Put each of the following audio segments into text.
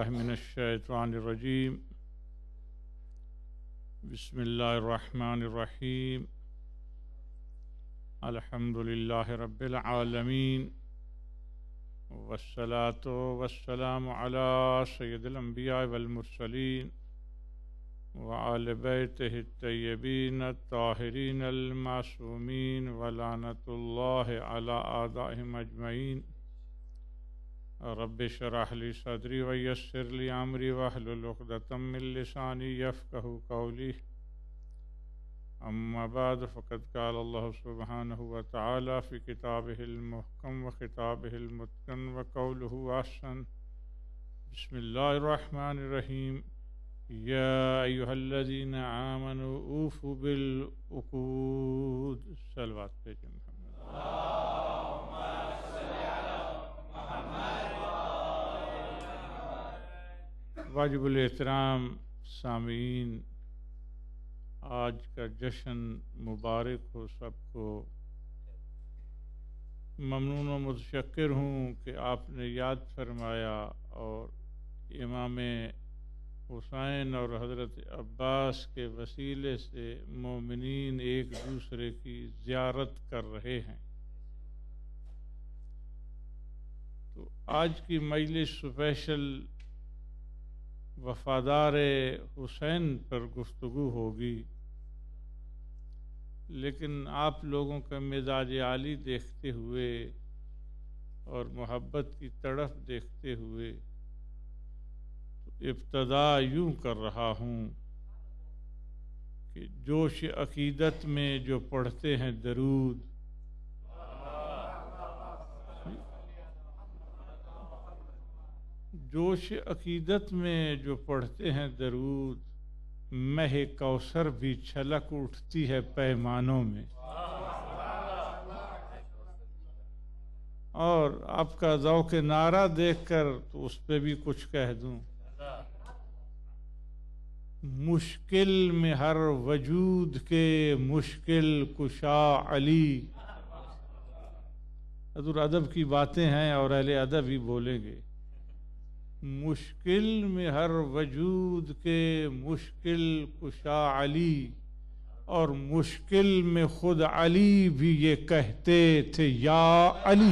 रजीम बसमीम अलहमदिल्ला रबालमीन वसलात वसलाम अला सैदलम्बिया वलमरसलिन वालबैत तयबीन ताहरीन अलमासूमीन वलानत अला आदा अजमैन रब शराहली सदरी वयसरली आमरी वाहलतमिलसानी यफ़ कहू कौली अम्माबाद फ़कत काल सुबहान हुआ ताली फ़ी किताब हिलमहकम व खिताब हिलमतन व कौल आसन बसमीम यादीन आमन ऊफ़ बिलकूद सलवात पे जम वाजिबुल एहतराम सामीन आज का जश्न मुबारक हो सबको ममनून मतशक्र हूँ कि आपने याद फरमाया और इमाम हुसैन और हज़रत अब्बास के वसीले से मोमिन एक दूसरे की ज़्यारत कर रहे हैं तो आज की मजलिस स्पेशल वफादार हुसैन पर गुफ्तु होगी लेकिन आप लोगों का मिजाज आली देखते हुए और मोहब्बत की तड़फ देखते हुए इब्तदा यूँ कर रहा हूँ कि जोश अकीदत में जो पढ़ते हैं दरूद जोश अकीदत में जो पढ़ते हैं दरूद मह कौसर भी छलक उठती है पैमानों में और आपका जौ के नारा देखकर तो उस पर भी कुछ कह दूं मुश्किल में हर वजूद के मुश्किल कुशा अली हजूर अदब की बातें हैं और अहले अदब ही बोलेंगे मुश्किल में हर वजूद के मुश्किल कुशा अली और मुश्किल में खुद अली भी ये कहते थे या अली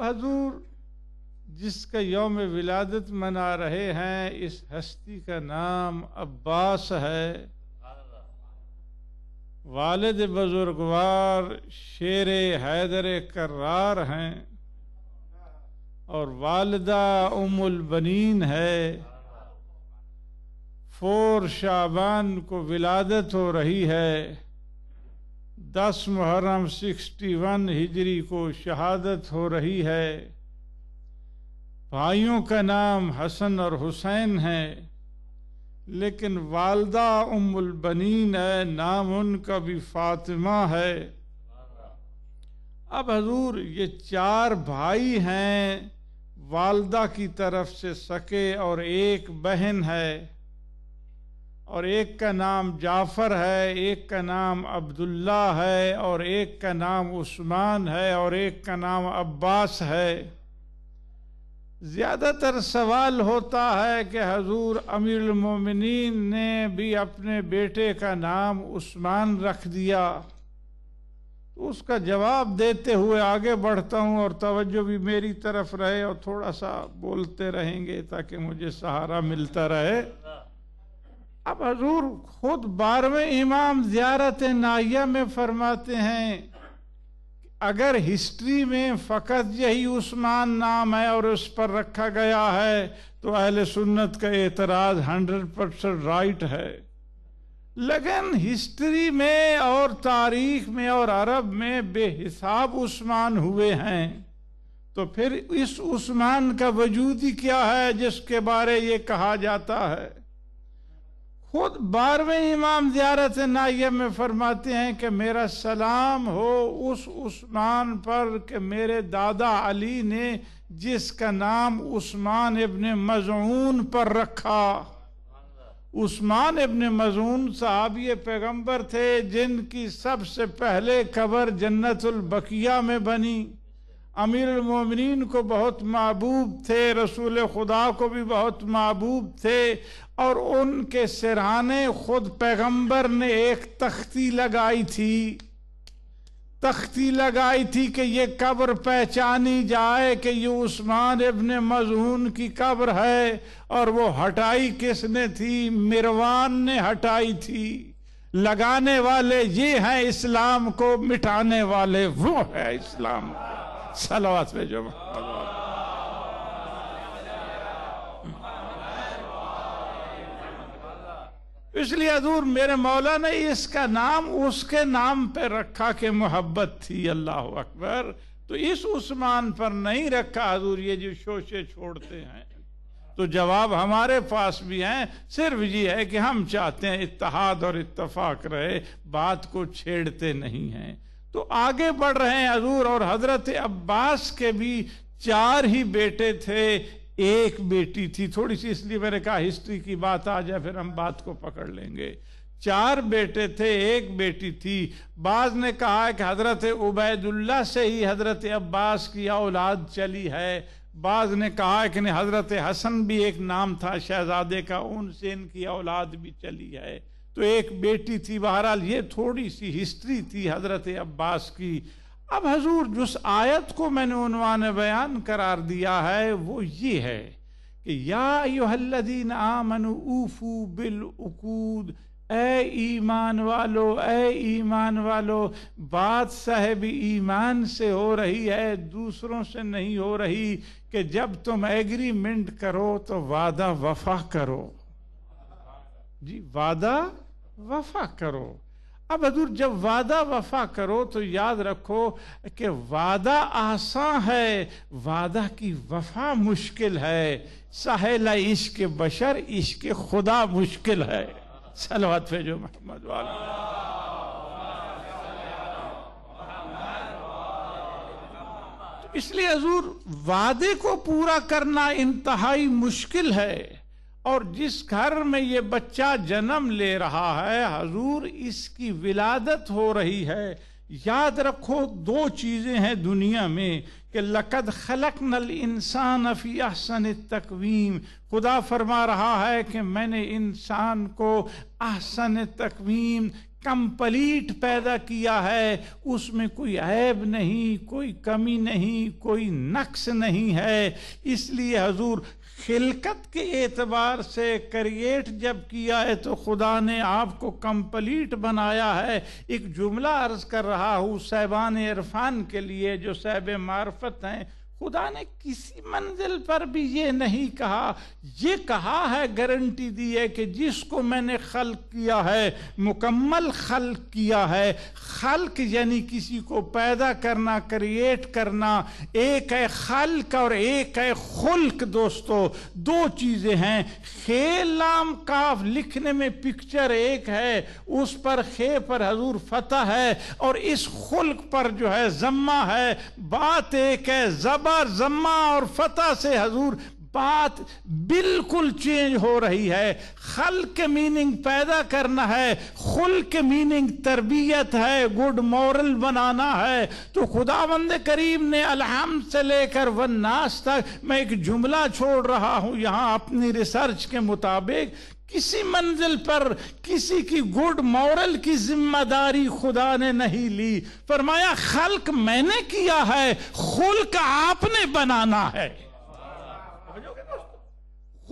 हजूर जिसका योम विलादत मना रहे हैं इस हस्ती का नाम अब्बास है वालद बुजुर्गवार शेर हैदर करार हैं और वालदा उमुल बनीन है फोर शाबान को विलादत हो रही है दस मुहर्रम सिक्सटी वन हिजरी को शहादत हो रही है भाइयों का नाम हसन और हुसैन है लेकिन वालदा उमुल बनीन है नाम उनका भी फातिमा है अब हजूर ये चार भाई हैं वालदा की तरफ से सके और एक बहन है और एक का नाम जाफ़र है एक का नाम अब्दुल्ला है और एक का नाम उस्मान है और एक का नाम अब्बास है ज़्यादातर सवाल होता है कि हजूर अमीर मोमिनीन ने भी अपने बेटे का नाम उस्मान रख दिया तो उसका जवाब देते हुए आगे बढ़ता हूँ और तवज्जो भी मेरी तरफ रहे और थोड़ा सा बोलते रहेंगे ताकि मुझे सहारा मिलता रहे अब हजूर खुद बारहवें इमाम ज़्यारत नाइया में फरमाते हैं अगर हिस्ट्री में फ़कत यही उस्मान नाम है और उस पर रखा गया है तो अहल सुन्नत का एतराज़ हंड्रेड परसेंट राइट है लेकिन हिस्ट्री में और तारीख में और अरब में बेहिसाब उस्मान हुए हैं तो फिर इस उस्मान का वजूद ही क्या है जिसके बारे ये कहा जाता है खुद बारहवें इमाम ज़्यारत नाइब में फरमाते हैं कि मेरा सलाम हो उस उस्मान पर कि मेरे दादा अली ने जिसका नाम उस्मान इबन मजून पर रखा उस्मान इबन मजून साहब ये पैगम्बर थे जिनकी सबसे पहले कबर जन्नतुलबकिया में बनी अमीर मोमिन को बहुत महबूब थे रसूल खुदा को भी बहुत महबूब थे और उनके सिरहाने खुद पैगंबर ने एक तख्ती लगाई थी तख्ती लगाई थी कि ये कब्र पहचानी जाए कि ये उस्मान इबन मजहून की कब्र है और वो हटाई किसने थी मिरवान ने हटाई थी लगाने वाले ये हैं इस्लाम को मिटाने वाले वो है इस्लाम सलावत में जो इसलिए हजूर मेरे मौला ने इसका नाम उसके नाम पे रखा कि मोहब्बत थी अल्लाह अकबर तो इस उस्मान पर नहीं रखा हजूर ये जो शोशे छोड़ते हैं तो जवाब हमारे पास भी हैं सिर्फ ये है कि हम चाहते हैं इतहाद और इतफाक रहे बात को छेड़ते नहीं हैं तो आगे बढ़ रहे हैं हजूर और हजरत अब्बास के भी चार ही बेटे थे एक बेटी थी थोड़ी सी इसलिए मैंने कहा हिस्ट्री की बात आ जाए फिर हम बात को पकड़ लेंगे चार बेटे थे एक बेटी थी बाज ने कहा कि हजरत उबैदुल्ला से ही हजरत अब्बास की औलाद चली है बाज ने कहा कि नहीं हजरत हसन भी एक नाम था शहजादे का उनसे इनकी औलाद भी चली है तो एक बेटी थी बहरहाल ये थोड़ी सी हिस्ट्री थी हजरत अब्बास की अब हजूर जिस आयत को मैंने उनवान बयान करार दिया है वो ये है कि या यादीन आमन ऊफू बिल उकूद ए ईमान वालो ए ईमान वालो बात साहेब ईमान से हो रही है दूसरों से नहीं हो रही कि जब तुम एग्रीमेंट करो तो वादा वफा करो जी वादा वफा करो अब हजूर जब वादा वफा करो तो याद रखो कि वादा आसान है वादा की वफा मुश्किल है सहेला इश्क बशर इश्क खुदा मुश्किल है सलवात जो मोहम्मद वाला इसलिए हजूर वादे को पूरा करना इंतहाई मुश्किल है और जिस घर में ये बच्चा जन्म ले रहा है हजूर इसकी विलादत हो रही है याद रखो दो चीज़ें हैं दुनिया में कि लकद खलक नल इंसान अफ़ी अहसन तकवीम खुदा फरमा रहा है कि मैंने इंसान को अहसन तकवीम कंप्लीट पैदा किया है उसमें कोई ऐब नहीं कोई कमी नहीं कोई नक्स नहीं है इसलिए हजूर खिलकत के एतबार से क्रिएट जब किया है तो खुदा ने आपको कंप्लीट बनाया है एक जुमला अर्ज कर रहा हूँ सैबान इरफान के लिए जो सैब मार्फत हैं खुदा ने किसी मंजिल पर भी ये नहीं कहा ये कहा है गारंटी दी है कि जिसको मैंने खल किया है मुकम्मल खल किया है खल यानी किसी को पैदा करना क्रिएट करना एक है खल और एक है खुल्क दोस्तों दो चीज़ें हैं खेलाम काफ लिखने में पिक्चर एक है उस पर खे पर हजूर फतह है और इस खुल्क पर जो है जम्मा है बात एक है जबर बार जम्मा और फतह से हजूर बात बिल्कुल चेंज हो रही है खल के मीनिंग पैदा करना है खुल के मीनिंग तरबियत है गुड मॉरल बनाना है तो खुदा बंद करीम ने अलहम से लेकर वन नाश तक मैं एक जुमला छोड़ रहा हूँ यहाँ अपनी रिसर्च के मुताबिक किसी मंजिल पर किसी की गुड मॉरल की जिम्मेदारी खुदा ने नहीं ली फरमाया खल्क मैंने किया है खुल्क आपने बनाना है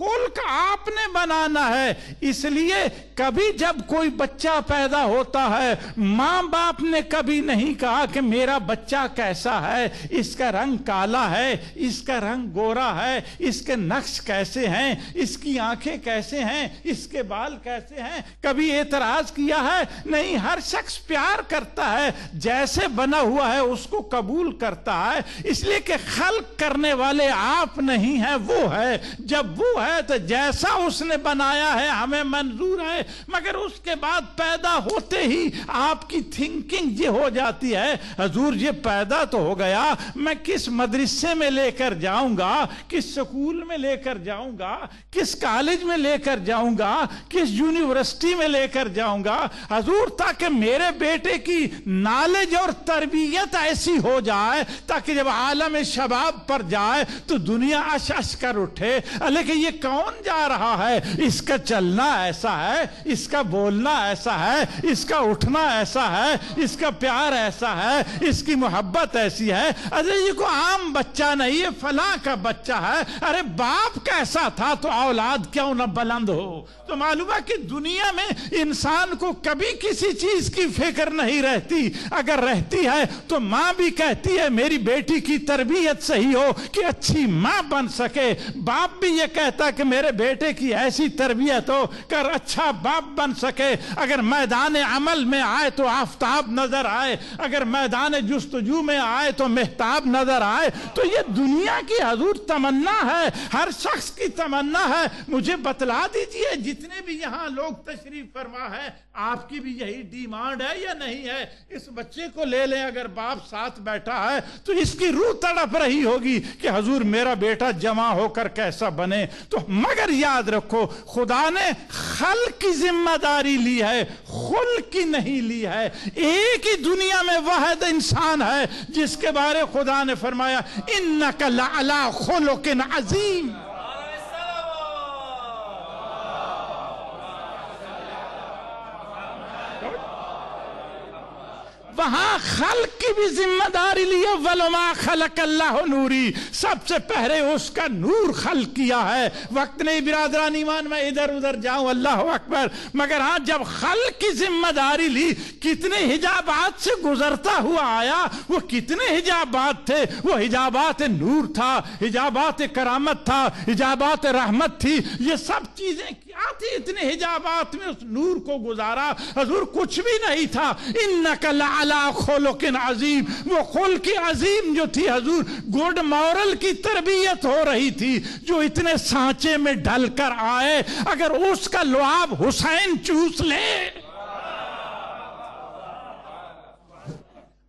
का आपने बनाना है इसलिए कभी जब कोई बच्चा पैदा होता है माँ बाप ने कभी नहीं कहा कि मेरा बच्चा कैसा है इसका रंग काला है इसका रंग गोरा है इसके नक्श कैसे हैं इसकी आंखें कैसे हैं इसके बाल कैसे हैं कभी एतराज किया है नहीं हर शख्स प्यार करता है जैसे बना हुआ है उसको कबूल करता है इसलिए कि खल करने वाले आप नहीं हैं वो है जब वो है है तो जैसा उसने बनाया है हमें मंजूर है मगर उसके बाद पैदा होते ही आपकी थिंकिंग ये हो जाती है हजूर ये पैदा तो हो गया मैं किस मदरसे में लेकर जाऊंगा किस स्कूल में लेकर जाऊंगा किस कॉलेज में लेकर जाऊंगा किस यूनिवर्सिटी में लेकर जाऊंगा हजूर ताकि मेरे बेटे की नॉलेज और तरबियत ऐसी हो जाए ताकि जब आलम शबाब पर जाए तो दुनिया अश अश कर उठे लेकिन ये कौन जा रहा है इसका चलना ऐसा है इसका बोलना ऐसा है इसका उठना ऐसा है इसका प्यार ऐसा है इसकी मोहब्बत ऐसी है अरे ये को आम बच्चा नहीं है फला का बच्चा है अरे बाप कैसा था तो औलाद क्यों ना बुलंद हो तो मालूम है कि दुनिया में इंसान को कभी किसी चीज की फिक्र नहीं रहती अगर रहती है तो माँ भी कहती है मेरी बेटी की तरबियत सही हो कि अच्छी माँ बन सके बाप भी ये कहता कहा कि मेरे बेटे की ऐसी तरबियत हो कर अच्छा बाप बन सके अगर मैदान अमल में आए तो आफ्ताब नजर आए अगर मैदान जस्तजू में आए तो मेहताब नजर आए तो ये दुनिया की हजूर तमन्ना है हर शख्स की तमन्ना है मुझे बतला दीजिए जितने भी यहाँ लोग तशरीफ फरमा है आपकी भी यही डिमांड है या नहीं है इस बच्चे को ले लें अगर बाप साथ बैठा है तो इसकी रूह तड़प रही होगी कि हजूर मेरा बेटा जमा होकर कैसा बने तो तो मगर याद रखो खुदा ने खल की जिम्मेदारी ली है खुल की नहीं ली है एक ही दुनिया में वह इंसान है जिसके बारे खुदा ने फरमाया इन नकल अला खुल अजीम वहां खल की भी जिम्मेदारी लिए वलमा खलक अल्लाह नूरी सबसे पहले उसका नूर खल किया है वक्त नहीं बिरादरान ईमान मैं इधर उधर जाऊं अल्लाह अकबर मगर हाँ जब खल की जिम्मेदारी ली कितने हिजाबात से गुजरता हुआ आया वो कितने हिजाबात थे वो हिजाबात नूर था हिजाबात करामत था हिजाबात रहमत थी ये सब चीजें क्या थी इतने हिजाबात में उस नूर को गुजारा हजूर कुछ भी नहीं था इन नकल अला खोलकिन अजीम वो खुल की अजीम जो थी हजूर गुड मॉरल की तरबियत हो रही थी जो इतने सांचे में ढलकर आए अगर उसका लुआब हुसैन चूस ले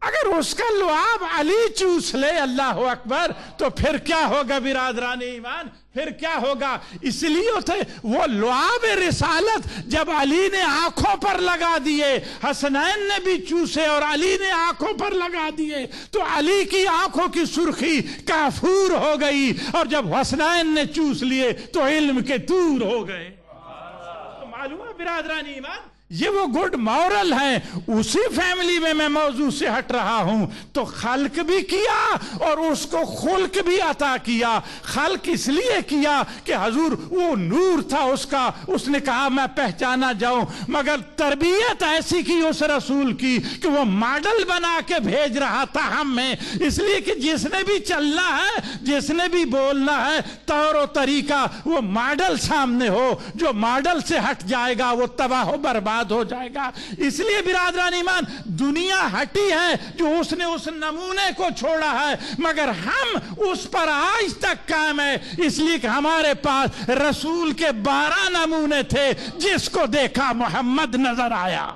अगर उसका लुआब अली चूस ले अल्लाह अकबर तो फिर क्या होगा बिरादरानी ईमान फिर क्या होगा इसलिए थे तो वो लुआब रिसालत जब अली ने आंखों पर लगा दिए हसनैन ने भी चूसे और अली ने आंखों पर लगा दिए तो अली की आंखों की सुर्खी काफूर हो गई और जब हसनैन ने चूस लिए तो इल्म के दूर हो गए तो मालूम है बिरादरानी ईमान ये वो गुड मॉरल है उसी फैमिली में मैं मौजू से हट रहा हूं तो खल्क भी किया और उसको खुल्क भी अता किया खल्क इसलिए किया कि हजूर वो नूर था उसका उसने कहा मैं पहचाना जाऊं मगर तरबियत ऐसी की उस रसूल की कि वो मॉडल बना के भेज रहा था हम में इसलिए कि जिसने भी चलना है जिसने भी बोलना है तौर तरीका वो मॉडल सामने हो जो मॉडल से हट जाएगा वो तबाह बर्बाद बर्बाद हो जाएगा इसलिए बिरादरान ईमान दुनिया हटी है जो उसने उस नमूने को छोड़ा है मगर हम उस पर आज तक कायम है इसलिए कि हमारे पास रसूल के बारह नमूने थे जिसको देखा मोहम्मद नजर आया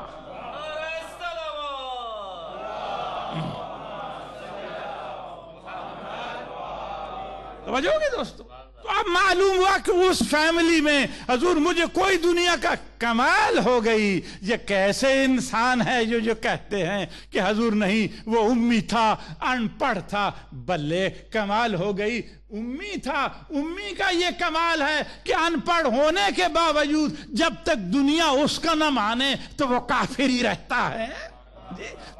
समझोगे दोस्तों तो अब मालूम हुआ कि उस फैमिली में हजूर मुझे कोई दुनिया का कमाल हो गई ये कैसे इंसान है जो जो कहते हैं कि हजूर नहीं वो उम्मी था अनपढ़ था बल्ले कमाल हो गई उम्मी था उम्मी का ये कमाल है कि अनपढ़ होने के बावजूद जब तक दुनिया उसका ना माने तो वो काफिर ही रहता है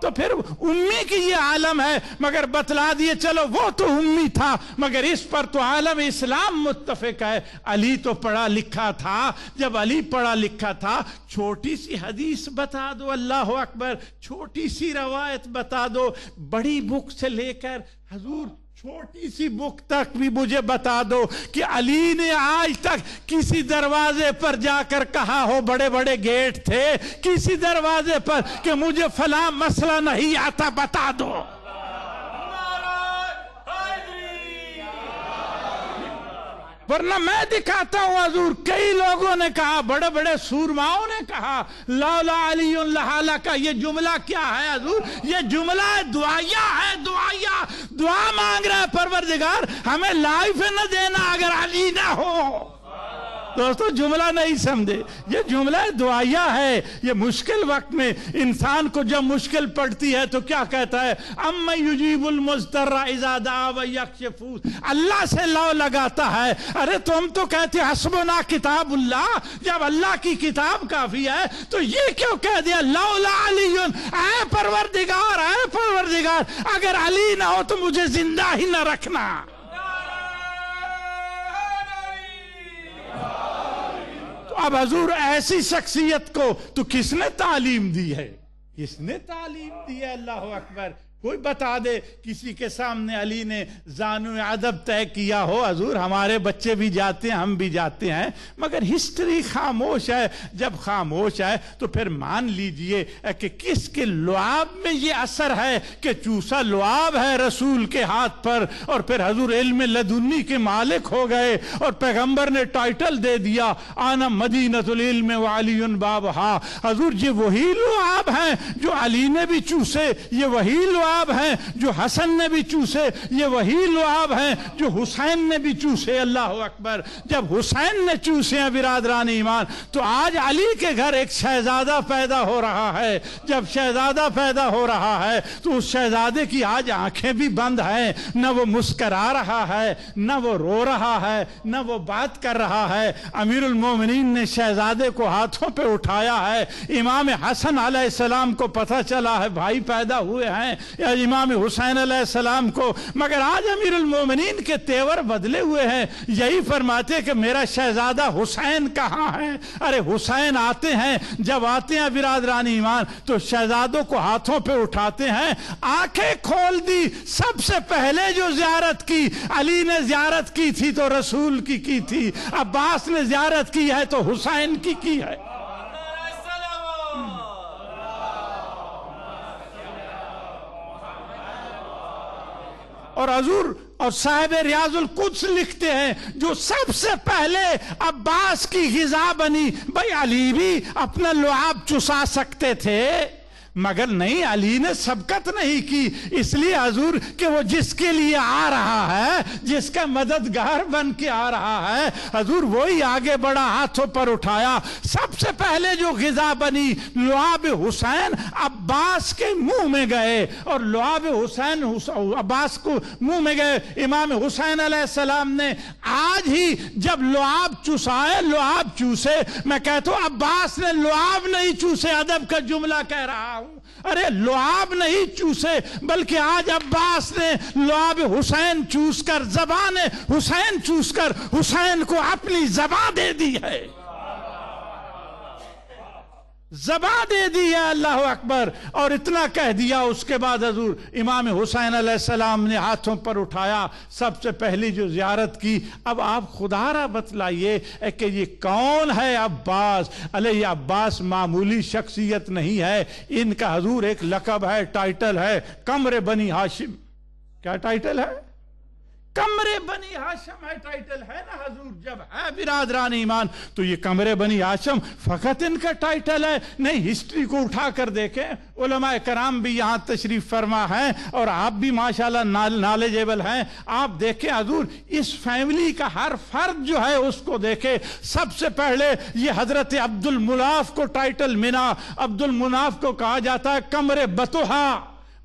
तो फिर उम्मी की ये आलम है मगर बतला दिए चलो वो तो उम्मी था मगर इस पर तो आलम इस्लाम मुतफिक है अली तो पढ़ा लिखा था जब अली पढ़ा लिखा था छोटी सी हदीस बता दो अल्लाह अकबर छोटी सी रवायत बता दो बड़ी बुक से लेकर हजूर छोटी सी बुक तक भी मुझे बता दो कि अली ने आज तक किसी दरवाजे पर जाकर कहा हो बड़े बड़े गेट थे किसी दरवाजे पर कि मुझे फला मसला नहीं आता बता दो वरना मैं दिखाता हूं हजूर कई लोगों ने कहा बड़े बड़े सूरमाओं ने कहा लौला अली लहाला का ये जुमला क्या है हजूर ये जुमला है दुआया है दुआया दुआ मांग रहा है परवरदिगार हमें लाइफ न देना अगर अली ना हो दोस्तों जुमला नहीं समझे ये जुमला दुआया है ये मुश्किल वक्त में इंसान को जब मुश्किल पड़ती है तो क्या कहता है अम युजीबुल अल्लाह से लौ लगाता है अरे तुम तो कहते किताब किताबुल्ला जब अल्लाह की किताब काफी है तो ये क्यों कह दिया लौला दिगार आए परवर दिगार अगर अली ना हो तो मुझे जिंदा ही ना रखना अब हजूर ऐसी शख्सियत को तो किसने तालीम दी है किसने तालीम दी है अल्लाह अकबर कोई बता दे किसी के सामने अली ने जानु अदब तय किया हो हजूर हमारे बच्चे भी जाते हैं हम भी जाते हैं मगर हिस्ट्री खामोश है जब खामोश है तो फिर मान लीजिए कि किसके लुआब में ये असर है कि चूसा लुआब है रसूल के हाथ पर और फिर हजूर इल्म लदुन्नी के मालिक हो गए और पैगंबर ने टाइटल दे दिया आना मदीनतुल वाली बाब हा हजूर ये वही लुआब हैं जो अली ने भी चूसे ये वही लुआब लुआब हैं जो हसन ने भी चूसे ये वही लुआब हैं जो हुसैन ने भी चूसे अल्लाह अकबर जब हुसैन ने चूसे हैं बिरादरानी ईमान तो आज अली के घर एक शहजादा पैदा हो रहा है जब शहजादा पैदा हो रहा है तो उस शहजादे की आज आंखें भी बंद हैं न वो मुस्करा रहा है न वो रो रहा है न वो बात कर रहा है अमीरुल मोमिनीन ने शहजादे को हाथों पर उठाया है इमाम हसन आलाम को पता चला है भाई पैदा हुए हैं या इमाम हुसैन सलाम को मगर आज अमीर उलमोमिन के तेवर बदले हुए हैं यही फरमाते कि मेरा शहजादा हुसैन कहाँ है अरे हुसैन आते हैं जब आते हैं बिरादरानी ईमान तो शहजादों को हाथों पे उठाते हैं आंखें खोल दी सबसे पहले जो ज्यारत की अली ने ज्यारत की थी तो रसूल की की थी अब्बास ने ज्यारत की है तो हुसैन की की है और अजूर और साहेब रियाजुल कुछ लिखते हैं जो सबसे पहले अब्बास की गिजा बनी भाई अली भी अपना लुआब चुसा सकते थे मगर नहीं अली ने सबकत नहीं की इसलिए हजूर कि वो जिसके लिए आ रहा है जिसका मददगार बन के आ रहा है हजूर वही आगे बढ़ा हाथों पर उठाया सबसे पहले जो गजा बनी लुआब हुसैन अब्बास के मुंह में गए और लुआब हुसैन अब्बास को मुंह में गए इमाम हुसैन सलाम ने आज ही जब लुआब चूसाए लुआब चूसे मैं कहता हूं अब्बास ने लुआब नहीं चूसे अदब का जुमला कह रहा हूं हूं अरे लोआब नहीं चूसे बल्कि आज अब्बास ने लोआब हुसैन चूसकर जबान हुसैन चूसकर हुसैन को अपनी जबा दे दी है जबा दे दिया अल्लाह अकबर और इतना कह दिया उसके बाद हजूर इमाम हुसैन सलाम ने हाथों पर उठाया सबसे पहली जो जियारत की अब आप खुदारा बतलाइए कि ये कौन है अब्बास अले ये अब्बास मामूली शख्सियत नहीं है इनका हजूर एक लकब है टाइटल है कमरे बनी हाशिम क्या टाइटल है कमरे बनी हाशम है टाइटल है ना हजूर जब है बिरादरान ईमान तो ये कमरे बनी हाशम फकत इनका टाइटल है नहीं हिस्ट्री को उठा कर देखें उलमा कराम भी यहाँ तशरीफ फरमा है और आप भी माशाल्लाह नॉलेजेबल हैं आप देखें हजूर इस फैमिली का हर फर्द जो है उसको देखे सबसे पहले ये हजरत अब्दुल मुनाफ को टाइटल मिला अब्दुल मुनाफ को कहा जाता है कमरे बतोहा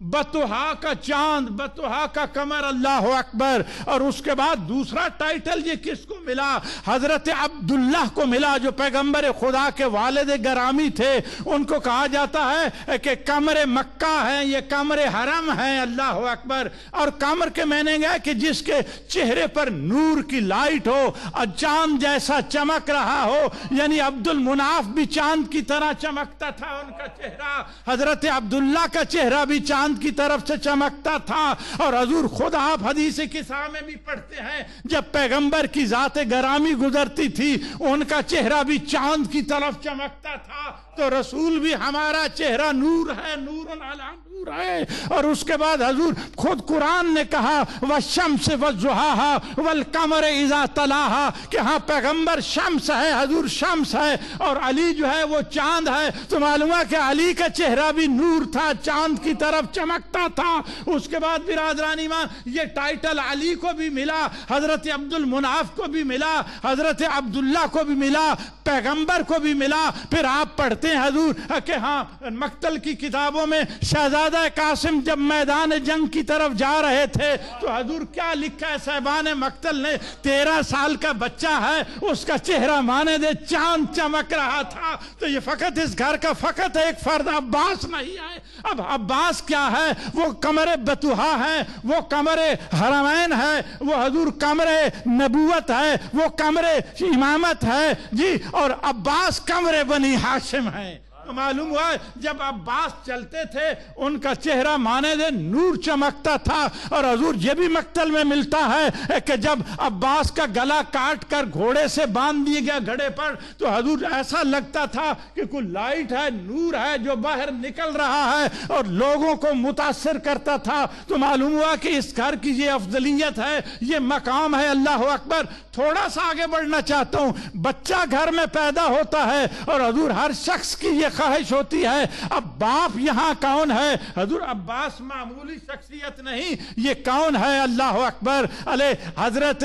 बतुहा का चांद बतुहा का कमर अल्लाह अकबर और उसके बाद दूसरा टाइटल ये किसको मिला हजरत अब्दुल्ला को मिला जो पैगंबर खुदा के वालद गरामी थे उनको कहा जाता है कि कमर मक्का है ये कमर हरम है अल्लाह अकबर और कमर के मैंने गया कि जिसके चेहरे पर नूर की लाइट हो और चांद जैसा चमक रहा हो यानी अब्दुल मुनाफ भी चांद की तरह चमकता था उनका चेहरा हजरत अब्दुल्ला का चेहरा भी चांद चांद की तरफ से चमकता था और हजूर खुद आप हदीस किसा में भी पढ़ते हैं जब पैगंबर की जाते गरामी गुजरती थी उनका चेहरा भी चांद की तरफ चमकता था तो रसूल भी हमारा चेहरा नूर है नूर अला नूर है और उसके बाद हजूर खुद कुरान ने कहा वह शम्स व जुहा वल कमर इजा तलाहा कि हाँ पैगम्बर शम्स है हजूर शम्स है और अली जो है वो चांद है तो मालूम है कि अली का चेहरा भी नूर था चांद की तरफ चमकता था उसके बाद बिरादरानी माँ ये टाइटल अली को भी मिला हजरत अब्दुल मुनाफ को भी मिला हजरत अब्दुल्ला को भी मिला पैगंबर को भी मिला फिर आप पढ़ते हैं हजूर के हाँ मकतल की किताबों में शहजादा कासिम जब मैदान जंग की तरफ जा रहे थे तो हजूर क्या लिखा है साहबान मकतल ने तेरह साल का बच्चा है उसका चेहरा माने दे चांद चमक रहा था तो ये फकत इस घर का फकत एक फर्द अब्बास नहीं आए अब अब्बास क्या है वो कमरे बतुहा है वो कमरे हरमैन है वो हजूर कमरे नबूवत है वो कमरे इमामत है जी और अब्बास कमरे बनी हाशिम है है मालूम हुआ जब अब्बास चलते थे उनका चेहरा माने दे नूर चमकता था और हजूर यह भी मकतल में मिलता है कि जब अब्बास का गला काट कर घोड़े से बांध दिए गया घड़े पर तो हजूर ऐसा लगता था कि कोई लाइट है नूर है जो बाहर निकल रहा है और लोगों को मुतासर करता था तो मालूम हुआ कि इस घर की ये अफजलियत है ये मकाम है अल्लाह अकबर थोड़ा सा आगे बढ़ना चाहता हूँ बच्चा घर में पैदा होता है और हजूर हर शख्स की यह ख्वाहिश होती है अब बाप यहाँ कौन है हजूर अब्बास मामूली शख्सियत नहीं ये कौन है अल्लाह अकबर अले हजरत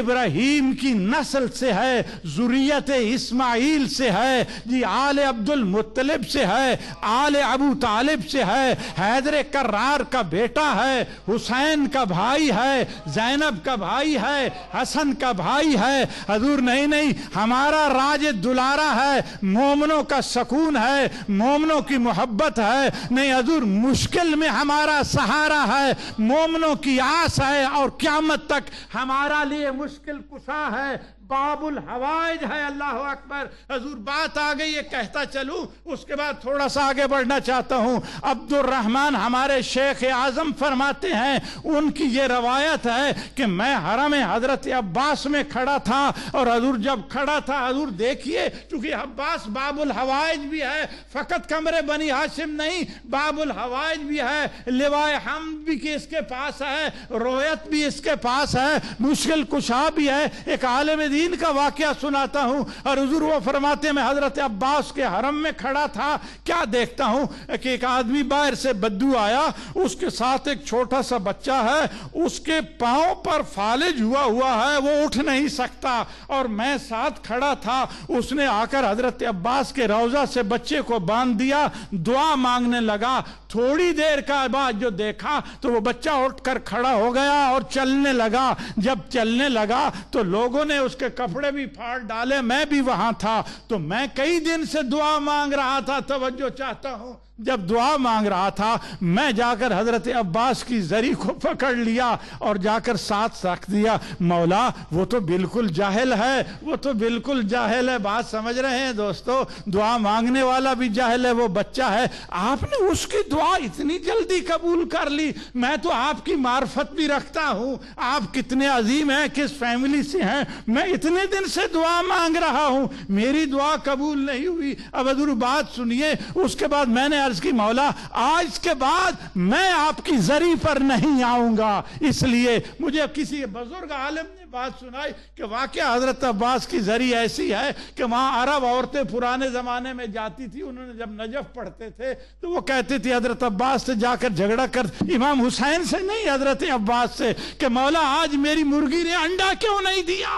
इब्राहिम की नस्ल से है जुरीत इस्माइल से है जी आल अब्दुल मुतलिब से है आल अबू तालिब से है हैदर करार का बेटा है हुसैन का भाई है जैनब का भाई है हसन का भाई है हजूर नहीं नहीं हमारा राज दुलारा है मोमनों का सकून है है मोमनों की मोहब्बत है नहीं हजूर मुश्किल में हमारा सहारा है मोमनों की आस है और क्यामत तक हमारा लिए मुश्किल कुशा है बाबुल हवाइज है अल्लाह अकबर हजूर बात आ गई ये कहता चलूं उसके बाद थोड़ा सा आगे बढ़ना चाहता हूँ अब्दुलरहमान हमारे शेख आज़म फरमाते हैं उनकी ये रवायत है कि मैं हरम हजरत अब्बास में खड़ा था और हजूर जब खड़ा था हजूर देखिए क्योंकि अब्बास बाबुल हवाइज भी है फ़कत कमरे बनी हाशिम नहीं बाबुल हवाइज भी है लिवाए हम भी कि इसके पास है रोयत भी इसके पास है मुश्किल कुशा भी है एक आलम दी दीन का वाक्य सुनाता हूं और हजूर वो फरमाते मैं हजरत अब्बास के हरम में खड़ा था क्या देखता हूं कि एक आदमी बाहर से बद्दू आया उसके साथ एक छोटा सा बच्चा है उसके पाँव पर फालिज हुआ हुआ है वो उठ नहीं सकता और मैं साथ खड़ा था उसने आकर हजरत अब्बास के रोजा से बच्चे को बांध दिया दुआ मांगने लगा थोड़ी देर का बाद जो देखा तो वो बच्चा उठकर खड़ा हो गया और चलने लगा जब चलने लगा तो लोगों ने उसके कपड़े भी फाड़ डाले मैं भी वहां था तो मैं कई दिन से दुआ मांग रहा था तवज्जो चाहता हूं जब दुआ मांग रहा था मैं जाकर हजरत अब्बास की जरी को पकड़ लिया और जाकर साथ रख दिया मौला वो तो बिल्कुल जाहल है वो तो बिल्कुल जाहल है बात समझ रहे हैं दोस्तों दुआ मांगने वाला भी जाहिल है वो बच्चा है आपने उसकी दुआ इतनी जल्दी कबूल कर ली मैं तो आपकी मार्फत भी रखता हूँ आप कितने अजीम हैं किस फैमिली से हैं मैं इतने दिन से दुआ मांग रहा हूँ मेरी दुआ कबूल नहीं हुई अब अदुर बात सुनिए उसके बाद मैंने अर्ज की मौला आज के बाद मैं आपकी जरी पर नहीं आऊंगा इसलिए मुझे किसी बुजुर्ग आलम ने बात सुनाई कि वाकई हजरत अब्बास की जरी ऐसी है कि वहां अरब औरतें पुराने ज़माने में जाती थी उन्होंने जब नजफ पढ़ते थे तो वो कहती थी हजरत अब्बास से जाकर झगड़ा कर इमाम हुसैन से नहीं हजरत अब्बास से कि मौला आज मेरी मुर्गी ने अंडा क्यों नहीं दिया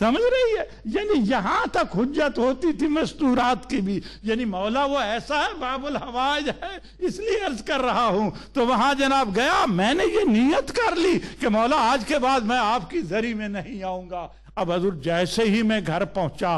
समझ रही है यानी यहां तक हुज्जत होती थी मस्तूरात की भी यानी मौला वो ऐसा है बाबुल हवाज है इसलिए अर्ज कर रहा हूं तो वहां जनाब गया मैंने ये नियत कर ली कि मौला आज के बाद मैं आपकी जरी में नहीं आऊंगा अब हजूर जैसे ही मैं घर पहुंचा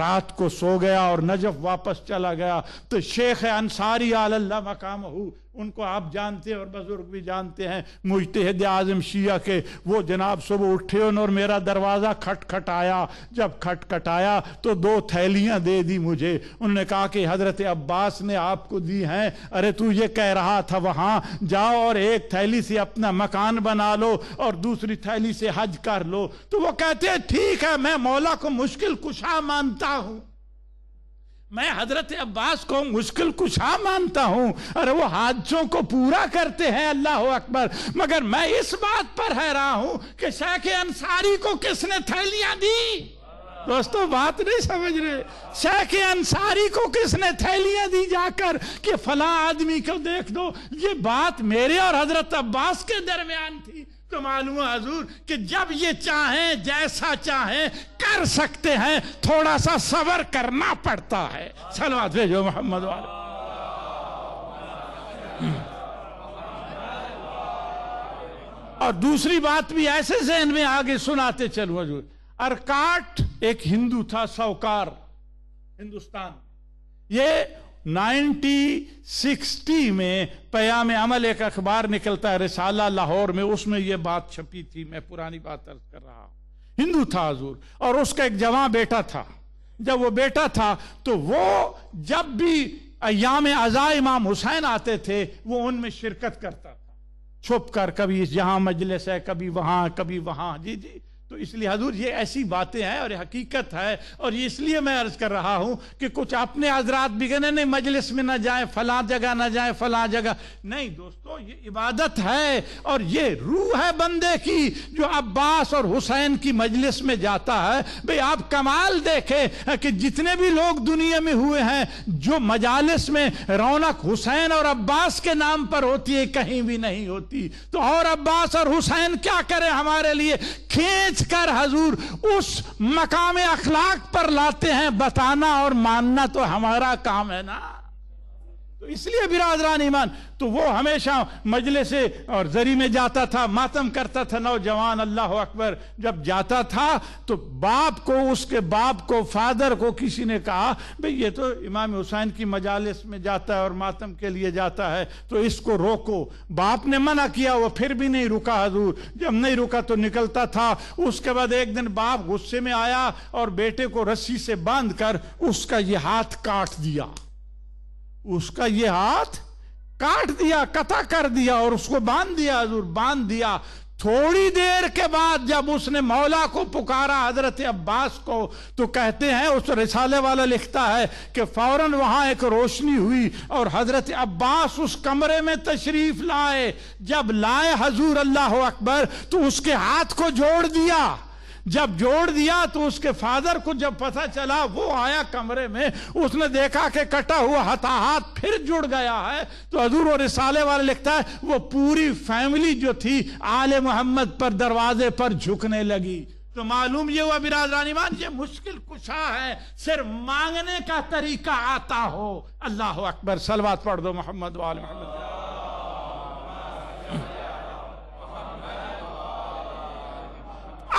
रात को सो गया और नजफ वापस चला गया तो शेख अंसारी आल्ला मकाम हूँ उनको आप जानते हैं और बुजुर्ग भी जानते हैं मुजतहद आजम शिया के वो जनाब सुबह उठे और मेरा दरवाज़ा खटखटाया जब खटखटाया तो दो थैलियाँ दे दी मुझे उनने कहा कि हज़रत अब्बास ने आपको दी हैं अरे तू ये कह रहा था वहाँ जाओ और एक थैली से अपना मकान बना लो और दूसरी थैली से हज कर लो तो वो कहते हैं ठीक है मैं मौला को मुश्किल कुशा मानता हूँ मैं हजरत अब्बास को मुश्किल कुशा मानता हूं अरे वो हादसों को पूरा करते हैं अल्लाह अकबर मगर मैं इस बात पर हैरान हूं कि शेख अंसारी को किसने थैलियां दी दोस्तों बात नहीं समझ रहे शेख अंसारी को किसने थैलियां दी जाकर कि फला आदमी को देख दो ये बात मेरे और हजरत अब्बास के दरमियान थी तो मालूम हजूर कि जब ये चाहें जैसा चाहें कर सकते हैं थोड़ा सा सबर करना पड़ता है सलवा भेजो मोहम्मद वाले हम्म। और दूसरी बात भी ऐसे जहन में आगे सुनाते चलो हजूर अरकाट एक हिंदू था सौकार हिंदुस्तान ये 1960 में पयाम अमल एक अखबार निकलता है रिसाला लाहौर में उसमें यह बात छपी थी मैं पुरानी बात अर्ज कर रहा हूं हिंदू था हजूर और उसका एक जवान बेटा था जब वो बेटा था तो वो जब भी अयाम अजा इमाम हुसैन आते थे वो उनमें शिरकत करता था छुप कर कभी जहां मजलिस है कभी वहां कभी वहां जी जी तो इसलिए हजूर ये ऐसी बातें हैं और हकीकत है और ये इसलिए मैं अर्ज कर रहा हूं कि कुछ अपने हजरात भी कहने नहीं मजलिस में ना जाए फला जगह ना जाए फला जगह नहीं दोस्तों ये इबादत है और ये रूह है बंदे की जो अब्बास और हुसैन की मजलिस में जाता है भाई आप कमाल देखे कि जितने भी लोग दुनिया में हुए हैं जो मजालस में रौनक हुसैन और अब्बास के नाम पर होती है कहीं भी नहीं होती तो और अब्बास और हुसैन क्या करें हमारे लिए खींच कर हजूर उस मकाम अखलाक पर लाते हैं बताना और मानना तो हमारा काम है ना इसलिए बिरादरान ईमान तो वो हमेशा मजले से और जरी में जाता था मातम करता था नौजवान अल्लाह अकबर जब जाता था तो बाप को उसके बाप को फादर को किसी ने कहा भाई ये तो इमाम हुसैन की मजालस में जाता है और मातम के लिए जाता है तो इसको रोको बाप ने मना किया वो फिर भी नहीं रुका हजूर जब नहीं रुका तो निकलता था उसके बाद एक दिन बाप गुस्से में आया और बेटे को रस्सी से बांध कर उसका ये हाथ काट दिया उसका ये हाथ काट दिया कथा कर दिया और उसको बांध दिया हजूर बांध दिया थोड़ी देर के बाद जब उसने मौला को पुकारा हजरत अब्बास को तो कहते हैं उस रिसाले वाला लिखता है कि फौरन वहां एक रोशनी हुई और हजरत अब्बास उस कमरे में तशरीफ लाए जब लाए हजूर अल्लाह अकबर तो उसके हाथ को जोड़ दिया जब जोड़ दिया तो उसके फादर को जब पता चला वो आया कमरे में उसने देखा कि कटा हुआ हताहत फिर जुड़ गया है तो अधूर और रिसाले वाले लिखता है वो पूरी फैमिली जो थी आले मोहम्मद पर दरवाजे पर झुकने लगी तो मालूम ये हुआ रानी मान ये मुश्किल कुशा है सिर्फ मांगने का तरीका आता हो अल्लाह अकबर सलवात पढ़ दो मोहम्मद वाल मोहम्मद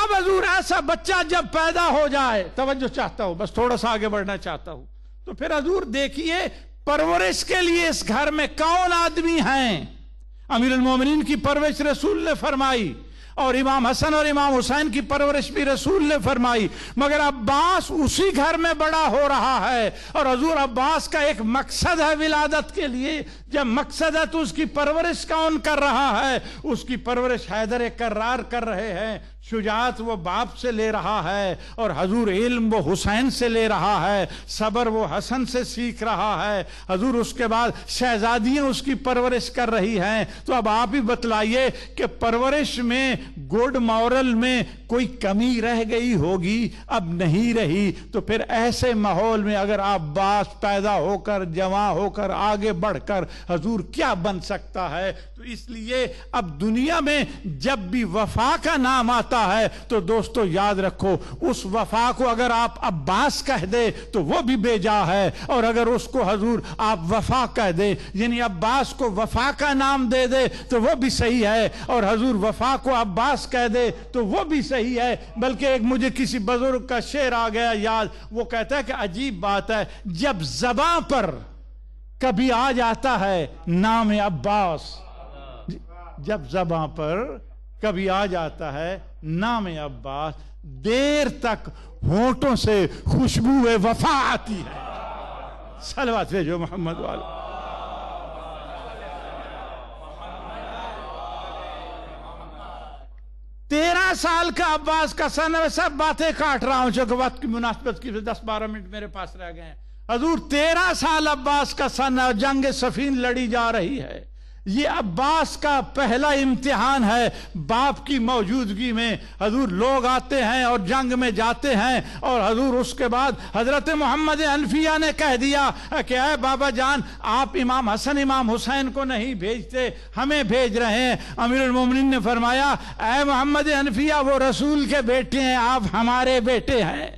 अब हजूर ऐसा बच्चा जब पैदा हो जाए तवज्जो चाहता हूं बस थोड़ा सा आगे बढ़ना चाहता हूं तो फिर हजूर देखिए परवरिश के लिए इस घर में कौन आदमी हैं अमीर उलमोमिन की परवरिश रसूल ने फरमाई और इमाम हसन और इमाम हुसैन की परवरिश भी रसूल ने फरमाई मगर अब्बास उसी घर में बड़ा हो रहा है और हजूर अब्बास का एक मकसद है विलादत के लिए जब मकसद है तो उसकी परवरिश कौन कर रहा है उसकी परवरिश हैदर कर्रार कर रहे हैं शुजात वो बाप से ले रहा है और हजूर इल्म वो हुसैन से ले रहा है सबर वो हसन से सीख रहा है हजूर उसके बाद शहजादियाँ उसकी परवरिश कर रही हैं तो अब आप ही बतलाइए कि परवरिश में गुड मॉरल में कोई कमी रह गई होगी अब नहीं रही तो फिर ऐसे माहौल में अगर आप बास पैदा होकर जमा होकर आगे बढ़कर हजूर क्या बन सकता है तो इसलिए अब दुनिया में जब भी वफा का नाम आता वफा है तो दोस्तों याद रखो उस वफा को अगर आप अब्बास कह दे तो वो भी बेजा है और अगर उसको हजूर आप वफा कह दे यानी अब्बास को वफा का नाम दे दे तो वो भी सही है और हजूर वफा को अब्बास कह दे तो वो भी सही है बल्कि एक मुझे किसी बुजुर्ग का शेर आ गया याद वो कहता है कि अजीब बात है जब जबां पर कभी आ जाता है नाम अब्बास जब जबां पर कभी आ जाता है नाम अब्बास देर तक होठों से खुशबू वफा आती है सलवात भेजो मोहम्मद वाले तेरह साल का अब्बास का सन है सब बातें काट रहा हूं जो वक्त की मुनासबत की तो दस बारह मिनट मेरे पास रह गए हैं हजूर तेरह साल अब्बास का सन है जंग सफीन लड़ी जा रही है ये अब्बास का पहला इम्तिहान है बाप की मौजूदगी में हजूर लोग आते हैं और जंग में जाते हैं और हजूर उसके बाद हजरत मोहम्मद अनफिया ने कह दिया कि अः बाबा जान आप इमाम हसन इमाम हुसैन को नहीं भेजते हमें भेज रहे हैं अमीर अमीरमिन ने फरमाया अः मोहम्मद अनफिया वो रसूल के बेटे हैं आप हमारे बेटे हैं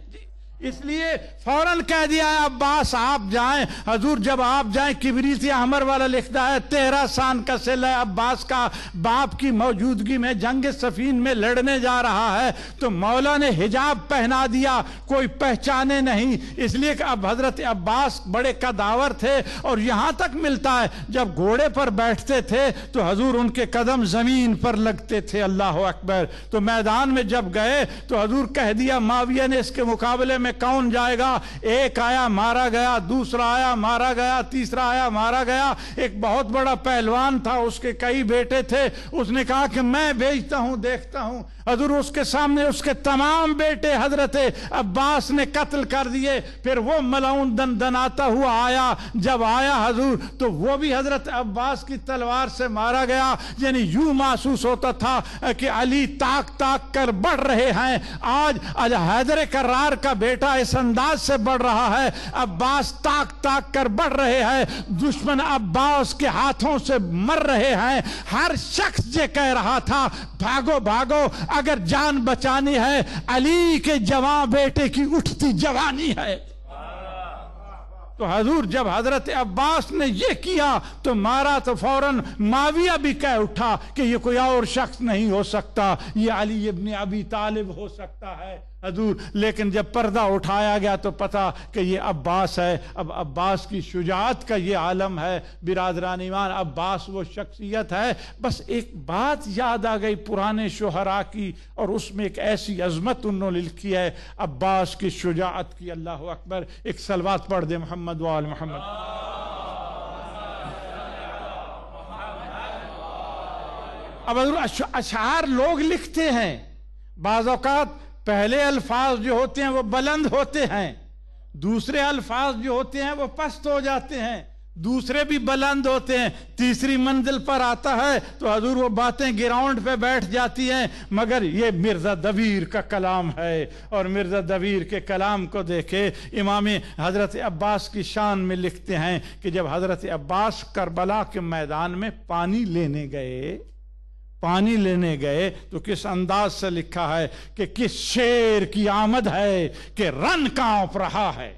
इसलिए फौरन कह दिया अब्बास आप जाएं हजूर जब आप जाएं किबरीत अमर वाला लिखता है तेरह सान का सिल है अब्बास का बाप की मौजूदगी में जंग सफीन में लड़ने जा रहा है तो मौला ने हिजाब पहना दिया कोई पहचाने नहीं इसलिए कि अब हजरत अब्बास बड़े कदावर थे और यहाँ तक मिलता है जब घोड़े पर बैठते थे तो हजूर उनके कदम ज़मीन पर लगते थे अल्लाह अकबर तो मैदान में जब गए तो हजूर कह दिया माविया ने इसके मुकाबले में में कौन जाएगा एक आया मारा गया दूसरा आया मारा गया तीसरा आया मारा गया एक बहुत बड़ा पहलवान था उसके कई बेटे थे उसने कहा कि मैं भेजता हूं देखता हूं हजूर उसके सामने उसके तमाम बेटे हजरत अब्बास ने कत्ल कर दिए फिर वो मलाउन दन आता हुआ आया जब आया हजूर तो वो भी हजरत अब्बास की तलवार से मारा गया यानी यूं महसूस होता था कि अली ताक ताक कर बढ़ रहे हैं आज अल हैदर करार का बेटा इस अंदाज से बढ़ रहा है अब्बास ताक ताक कर बढ़ रहे हैं दुश्मन अब्बास के हाथों से मर रहे हैं हर शख्स ये कह रहा था भागो भागो अगर जान बचानी है अली के जवान बेटे की उठती जवानी है तो हजूर जब हजरत अब्बास ने यह किया तो मारा तो फौरन माविया भी कह उठा कि यह कोई और शख्स नहीं हो सकता ये अली इबन अबी तालिब हो सकता है हजूर लेकिन जब पर्दा उठाया गया तो पता कि यह अब्बास है अब अब्बास की शुजात का यह आलम है बिरादरान ईमान अब्बास वो शख्सियत है बस एक बात याद आ गई पुराने शोहरा की और उसमें एक ऐसी अजमत उन्होंने लिखी है अब्बास की शुजात की अल्लाह अकबर एक सलवात पढ़ दे मोहम्मद मोहम्मद वाल मोहम्मद अब अशार लोग लिखते हैं बाज़ात पहले अल्फाज जो होते हैं वो बुलंद होते हैं दूसरे अल्फाज जो होते हैं वो पस्त हो जाते हैं दूसरे भी बुलंद होते हैं तीसरी मंजिल पर आता है तो हजूर वो बातें ग्राउंड पे बैठ जाती हैं मगर ये मिर्ज़ा दबीर का कलाम है और मिर्ज़ा दबीर के कलाम को देखे इमाम हज़रत अब्बास की शान में लिखते हैं कि जब हज़रत अब्बास करबला के मैदान में पानी लेने गए पानी लेने गए तो किस अंदाज से लिखा है कि किस शेर की आमद है कि रन कांप रहा है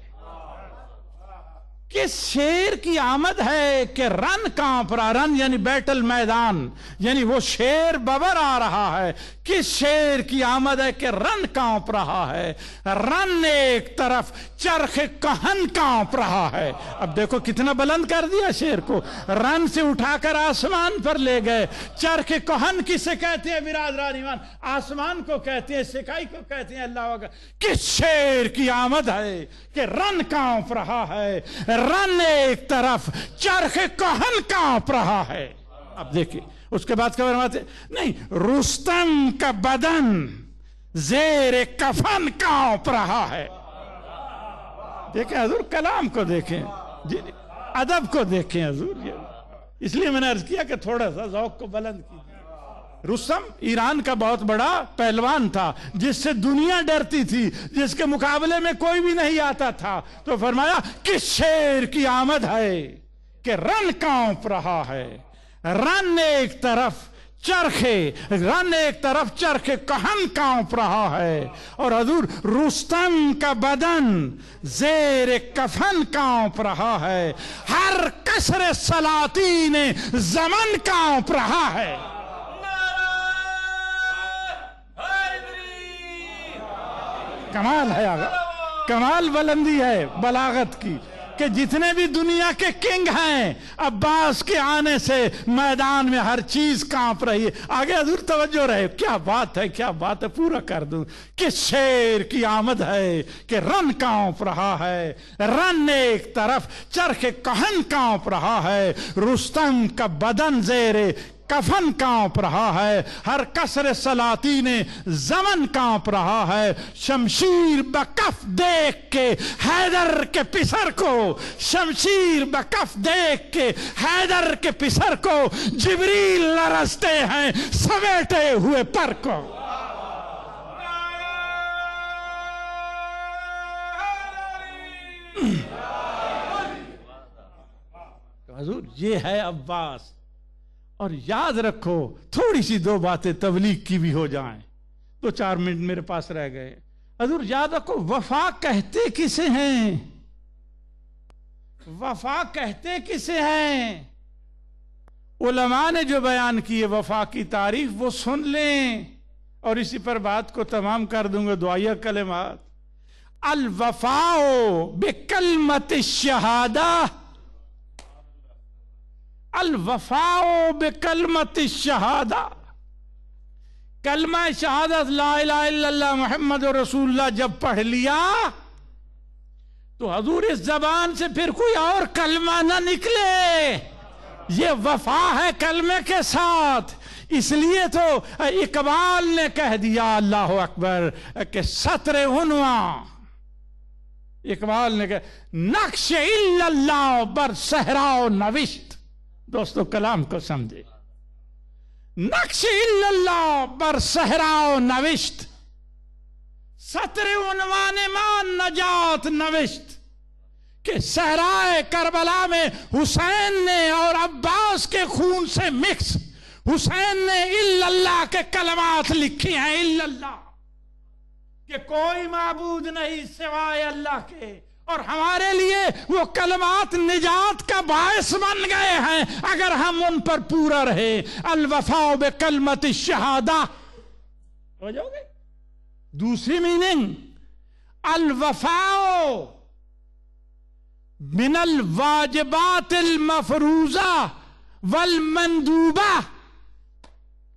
कि शेर की आमद है कि रन कांप रहा रन यानी बैटल मैदान यानी वो शेर बबर आ रहा है कि शेर की आमद है कि रन कांप रहा है रन एक तरफ चरख कहन कांप रहा है अब देखो कितना बुलंद कर दिया शेर को रन से उठाकर आसमान पर ले गए चरख कहन किसे कहते हैं विराज रानीवान आसमान को कहते हैं सिकाई को कहते हैं अल्लाह कि शेर की आमद है कि रन कांप रहा है तर्राने एक तरफ चरख कहन कांप रहा है अब देखिए उसके बाद क्या फरमाते नहीं रुस्तम का बदन जेर कफन कांप रहा है देखें हजूर कलाम को देखें अदब को देखें हजूर इसलिए मैंने अर्ज किया कि थोड़ा सा जौक को बुलंद किया रुस्तम ईरान का बहुत बड़ा पहलवान था जिससे दुनिया डरती थी जिसके मुकाबले में कोई भी नहीं आता था तो फरमाया किस शेर की आमद है कि रन कांप रहा है रन एक तरफ चरखे रन एक तरफ चरखे कहन कांप रहा है और हजूर रुस्तम का बदन जेर कफन कांप रहा है हर कसर सलाती ने जमन कांप रहा है कमाल है कमाल बुलंदी है बलागत की कि जितने भी दुनिया के किंग हैं अब्बास के आने से मैदान में हर चीज कांप रही है आगे अधूर तवज्जो रहे क्या बात है क्या बात है पूरा कर दूं कि शेर की आमद है कि रन कांप रहा है रन एक तरफ चरखे कहन कांप रहा है रुस्तम का बदन जेरे कफन कांप रहा है हर कसर सलाती ने जमन कांप रहा है शमशीर बकफ देख के हैदर के पिसर को शमशीर बकफ देख के हैदर के पिसर को जिबरी लरसते हैं समेटे हुए पर को हजूर ये है अब्बास और याद रखो थोड़ी सी दो बातें तबलीग की भी हो जाएं दो चार मिनट मेरे पास रह गए हजूर याद रखो वफा कहते किसे हैं वफा कहते किसे हैं उलमा ने जो बयान किए वफा की तारीफ वो सुन लें और इसी पर बात को तमाम कर दूंगा दुआया कलेमात अल वफाओ बेकलमत शहादा अलवफाओ बे बेकलमत शहादा कलमा शहादत ला मोहम्मद रसूल्ला जब पढ़ लिया तो हजूर इस जबान से फिर कोई और कलमा ना निकले ये वफा है कलमे के साथ इसलिए तो इकबाल ने कह दिया अल्लाह अकबर के सत्र उनवा इकबाल ने कह नक्श इल्लाह बर सहराओ नविश्त दोस्तों कलाम को समझे नक्श बर सहराओ नविश्त सत्र उनवान मान नजात नविश्त के सहराए करबला में हुसैन ने और अब्बास के खून से मिक्स हुसैन ने इल्लाह के कलमात लिखी हैं इल्लाह कि कोई मबूद नहीं सिवाय अल्लाह के और हमारे लिए वो कलमात निजात का बायस बन गए हैं अगर हम उन पर पूरा रहे अलवफाओ बे कलमत शहादा हो जाओगे दूसरी मीनिंग अलवफाओ मिनल वाजबात मफरूजा वल मंदूबा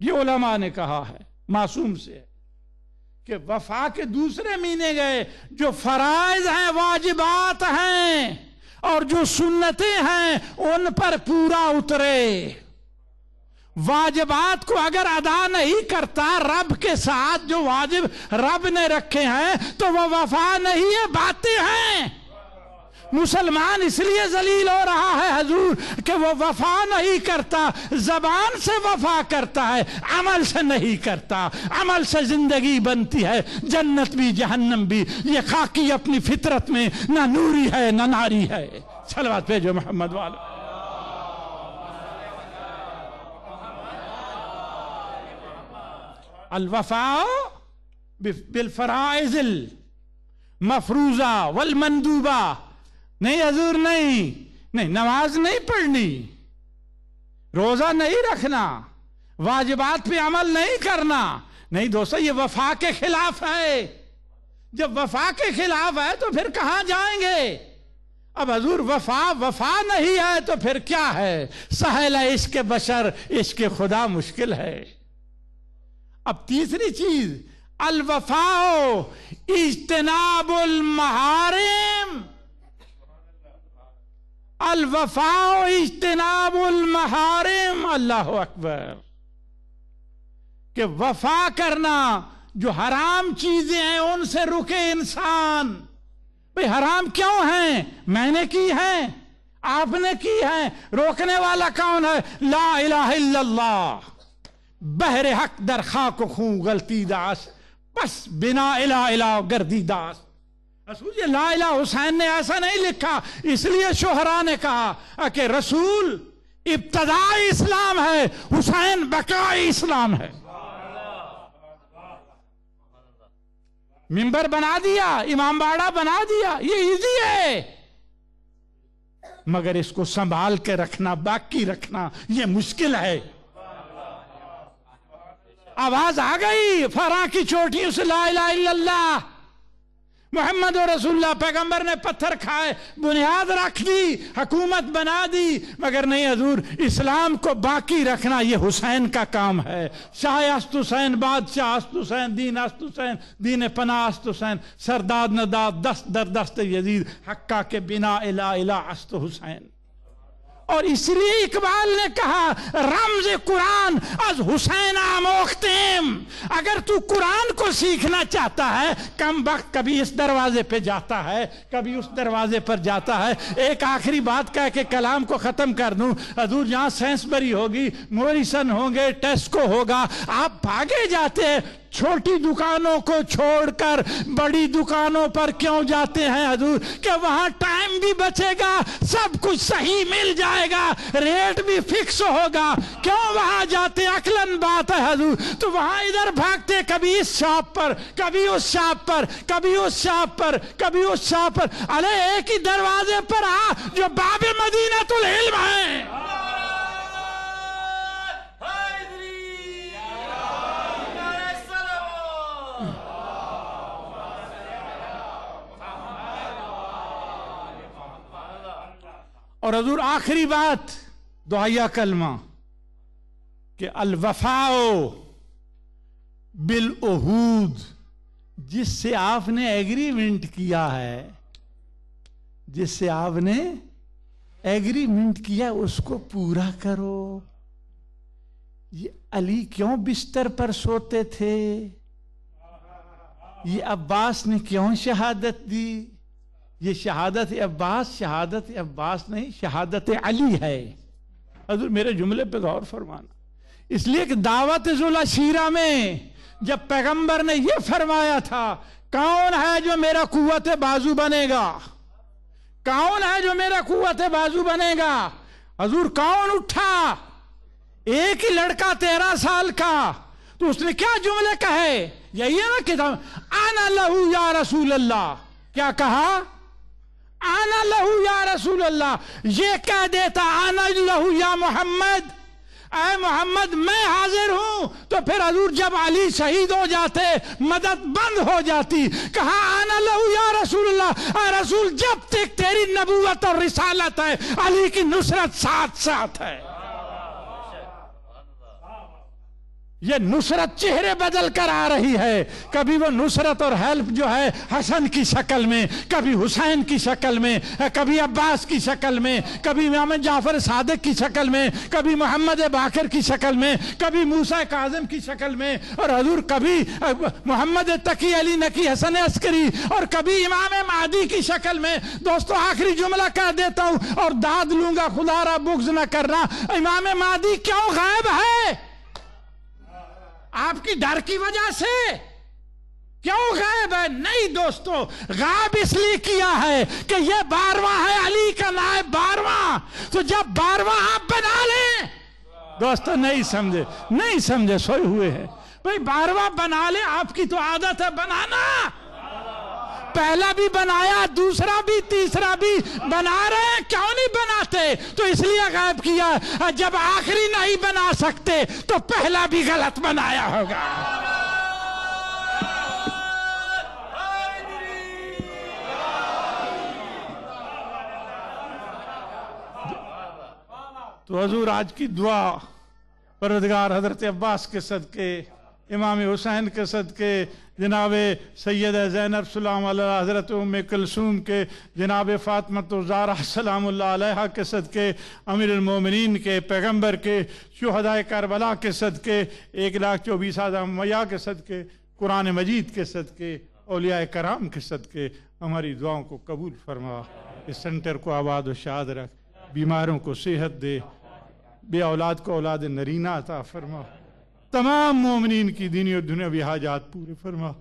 ये ओलमा ने कहा है मासूम से है कि वफा के दूसरे महीने गए जो फराइज हैं वाजिबात हैं और जो सुन्नतें हैं उन पर पूरा उतरे वाजिबात को अगर अदा नहीं करता रब के साथ जो वाजिब रब ने रखे हैं तो वह वफा नहीं है बातें हैं मुसलमान इसलिए जलील हो रहा है हजूर कि वो वफा नहीं करता जबान से वफा करता है अमल से नहीं करता अमल से जिंदगी बनती है जन्नत भी जहन्नम भी ये खाकी अपनी फितरत में ना नूरी है ना नारी है सलवात भेजो मोहम्मद वाला अलवफा फराइजिल मफरूजा वल मंदूबा नहीं हजूर नहीं नहीं नमाज नहीं पढ़नी रोजा नहीं रखना वाजिबात पे अमल नहीं करना नहीं दोस्तों ये वफा के खिलाफ है जब वफा के खिलाफ है तो फिर कहां जाएंगे अब हजूर वफा वफा नहीं है तो फिर क्या है सहल है इसके बशर इसके खुदा मुश्किल है अब तीसरी चीज अलवफाओ इजतनाबुल महारिम अलवफाओ इजतनाबुल महारिम अल्लाह अकबर के वफा करना जो हराम चीजें हैं उनसे रुके इंसान भाई हराम क्यों हैं मैंने की है आपने की है रोकने वाला कौन है ला इला बहरे हक दरखा को खूं गलती दास बस बिना इला इला गर्दी दास रसूल ये लाला हुसैन ने ऐसा नहीं लिखा इसलिए शोहरा ने कहा कि रसूल इब्तदा इस्लाम है हुसैन बका इस्लाम है मिंबर बना दिया इमाम बाड़ा बना दिया ये इजी है मगर इसको संभाल के रखना बाकी रखना ये मुश्किल है आवाज आ गई फरा की चोटियों से ला इला इल्लल्लाह मोहम्मद रसुल्ला पैगम्बर ने पत्थर खाए बुनियाद रख दी हकूमत बना दी मगर नहीं हजूर इस्लाम को बाकी रखना यह हुसैन का काम है शाह अस्त हुसैन बादशाह अस्त हुसैन दीन अस्त हुसैन दीन पना अस्त हुसैन सरदाद नदाद दस्त दर दस्त यजीद हक्का के बिना इला इला अस्त हुसैन और इसलिए इकबाल ने कहा रमज कुरान अज हुसैन आमोखतेम अगर तू कुरान को सीखना चाहता है कम वक्त कभी इस दरवाजे पे जाता है कभी उस दरवाजे पर जाता है एक आखिरी बात कह के कलाम को ख़त्म कर दू हजूर जहां सेंसबरी होगी मोरिसन होंगे टेस्को होगा आप भागे जाते हैं छोटी दुकानों को छोड़कर बड़ी दुकानों पर क्यों जाते हैं हजूर कि वहां टाइम भी बचेगा सब कुछ सही मिल जाएगा रेट भी फिक्स होगा क्यों वहां जाते अकलन बात है हजूर तो वहां इधर भागते कभी इस शॉप पर कभी उस शॉप पर कभी उस शॉप पर कभी उस शॉप पर अरे एक ही दरवाजे पर आ जो बाबे मदीना तुल है और हजूर आखिरी बात दुआया कलमा कि अलवफाओ बिल ओहूद जिससे आपने एग्रीमेंट किया है जिससे आपने एग्रीमेंट किया उसको पूरा करो ये अली क्यों बिस्तर पर सोते थे ये अब्बास ने क्यों शहादत दी ये शहादत अब्बास शहादत अब्बास नहीं शहादत अली है अजूर मेरे जुमले पे गौर फरमाना इसलिए कि दावत जुला शीरा में जब पैगंबर ने यह फरमाया था कौन है जो मेरा कुत बाजू बनेगा कौन है जो मेरा कुत बाजू बनेगा हजूर कौन उठा एक ही लड़का तेरह साल का तो उसने क्या जुमले कहे यही है ना किताब आना लहू या रसूल अल्लाह क्या कहा आना लहू या रसूल अल्लाह ये कह देता आना लहू या मोहम्मद अः मोहम्मद मैं हाजिर हूं तो फिर हजूर जब अली शहीद हो जाते मदद बंद हो जाती कहा आना लहू या रसूल रसूल जब तक तेरी नबूवत और रिसालत है अली की नुसरत साथ साथ है ये नुसरत चेहरे बदल कर आ रही है कभी वो नुसरत और हेल्प जो है हसन की शक्ल में कभी हुसैन की शक्ल में कभी अब्बास की शक्ल में कभी इमाम जाफर सादक की शक्ल में कभी मोहम्मद बाकर की शक्ल में कभी मूसा काजम की शक्ल में और हजूर कभी मोहम्मद तकी अली नकी हसन अस्करी और कभी इमाम मादी की शक्ल में दोस्तों आखिरी जुमला कह देता हूँ और दाद लूंगा खुदारा बुग्ज न करना इमाम मादी क्यों गायब है आपकी डर की वजह से क्यों गायब है नहीं दोस्तों गायब इसलिए किया है कि यह बारवा है अली का नायब बारवा तो जब बारवा आप बना लें दोस्तों नहीं समझे नहीं समझे सोए हुए है भाई बारवा बना ले आपकी तो आदत है बनाना पहला भी बनाया दूसरा भी तीसरा भी बना रहे हैं क्यों नहीं बना सकते तो इसलिए गायब किया जब आखिरी नहीं बना सकते तो पहला भी गलत बनाया होगा तो हजूर आज की दुआ परदगार हजरत अब्बास के सदके इमाम हुसैन के सदक़े जनाब सैद ज़ैनब सलाम हज़रत उम कलसूम के जनाब फ़ातमतज़ारा तो सलाम के सदक़े अमीरमिन के पैगम्बर के शहदाय करबला के सदक़े एक लाख चौबीस हज़ार मैया के सदक़े कुरान मजीद के सदक़े अलिया कराम के सदक़े हमारी दुआओं को कबूल फरमा इस सेंटर को आबाद व शाद रख बीमारों को सेहत दे बे औलाद को औलाद नरीना था फरमा तमाम मोमिन की दीनी और दुनिया भी हाजात पूरे फरमा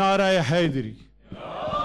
नाराय हैदरी